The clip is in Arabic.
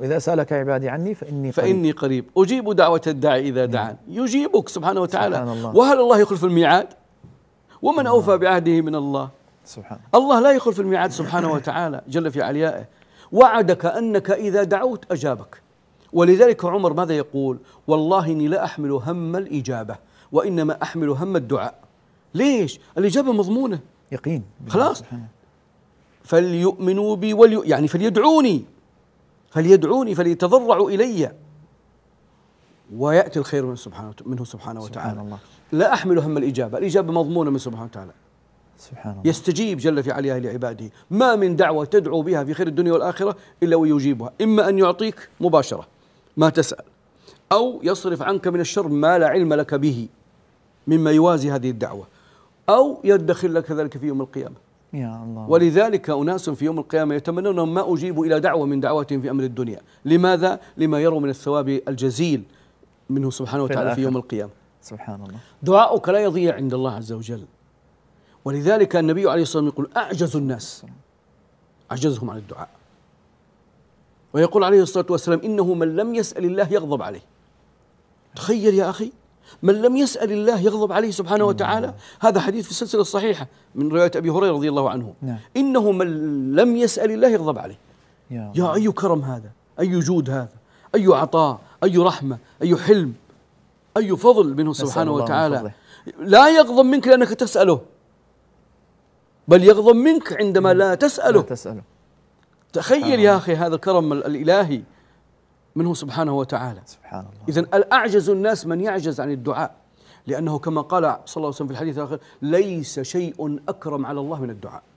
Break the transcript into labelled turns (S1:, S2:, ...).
S1: وإذا سألك عبادي عني فإني قريب فإني قريب أجيب دعوة الداعي إذا دعان نعم. يجيبك سبحانه وتعالى سبحان الله وهل الله يخلف الميعاد ومن أوفى بعهده من الله سبحان الله لا يخلف الميعاد سبحانه وتعالى جل في عليائه وعدك أنك إذا دعوت أجابك ولذلك عمر ماذا يقول والله إني لا أحمل هم الإجابة وإنما أحمل هم الدعاء ليش الإجابة مضمونة يقين خلاص فليؤمنوا بي ولي يعني فليدعوني فليدعوني فليتضرعوا إلي ويأتي الخير من سبحانه منه سبحانه وتعالى سبحان الله لا أحمل هم الإجابة الإجابة مضمونة من سبحانه وتعالى سبحان الله يستجيب جل في علياه لعباده ما من دعوة تدعو بها في خير الدنيا والآخرة إلا ويجيبها إما أن يعطيك مباشرة ما تسأل أو يصرف عنك من الشر ما لا علم لك به مما يوازي هذه الدعوة أو يدخل لك ذلك في يوم القيامة يا الله ولذلك أناس في يوم القيامة يتمنون ما أجيبوا إلى دعوة من دعواتهم في أمر الدنيا لماذا؟ لما يروا من الثواب الجزيل منه سبحانه وتعالى في, في يوم القيامة سبحان الله دعاؤك لا يضيع عند الله عز وجل ولذلك النبي عليه الصلاة والسلام يقول أعجز الناس أعجزهم عن الدعاء ويقول عليه الصلاة والسلام إنه من لم يسأل الله يغضب عليه تخيل يا أخي من لم يسأل الله يغضب عليه سبحانه وتعالى نعم. هذا حديث في السلسلة الصحيحة من رواية أبي هريرة رضي الله عنه نعم. إنه من لم يسأل الله يغضب عليه يا أي كرم هذا أي جود هذا أي عطاء أي رحمة أي حلم أي فضل منه سبحانه وتعالى لا يغضب منك لأنك تسأله بل يغضب منك عندما نعم. لا تسأله, لا تسأله تخيل يا أخي هذا الكرم الإلهي منه سبحانه وتعالى سبحان الله إذا الأعجز الناس من يعجز عن الدعاء لأنه كما قال صلى الله عليه وسلم في الحديث الآخر ليس شيء أكرم على الله من الدعاء